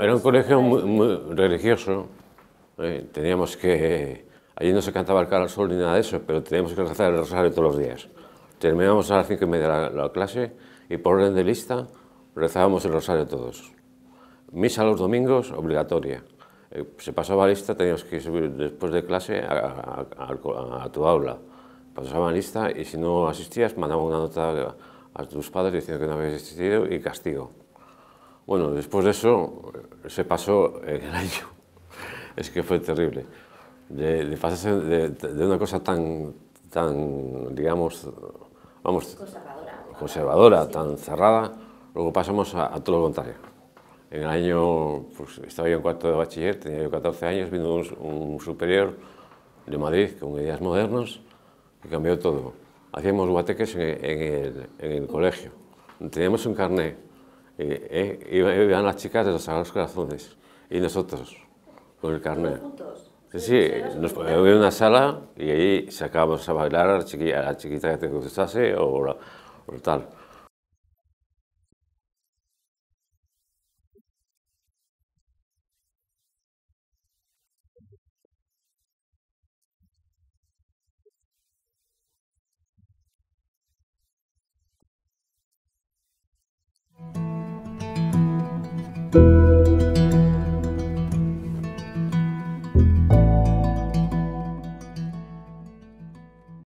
era un colegio muy, religioso. Eh, teníamos que... Allí no se cantaba el cara al sol ni nada de eso, pero teníamos que rezar el rosario todos los días. Terminábamos a las cinco y media la, la clase y por orden de lista rezábamos el rosario todos. Misa los domingos, obligatoria. Eh, se pasaba lista, teníamos que subir después de clase a, tu aula. Pasaban lista y si no asistías mandaba una nota a, tus padres diciendo que no habías asistido y castigo. Bueno, después de eso se pasó en el año, es que fue terrible, de, de de, una cosa tan, tan digamos, vamos, conservadora, tan cerrada, luego pasamos a, todo lo contrario. En el año, pues estaba yo en cuarto de bachiller, tenía yo 14 años, vino un, superior de Madrid con ideas modernas y cambió todo. Hacíamos guateques en, el, colegio, teníamos un carné, eh, iban eh, eh, las chicas de los Sagrados Corazones y nosotros con el carnet. Sí, sí, nos poníamos en una sala y ahí sacábamos a bailar a la chiquita, a la que te contestase o tal.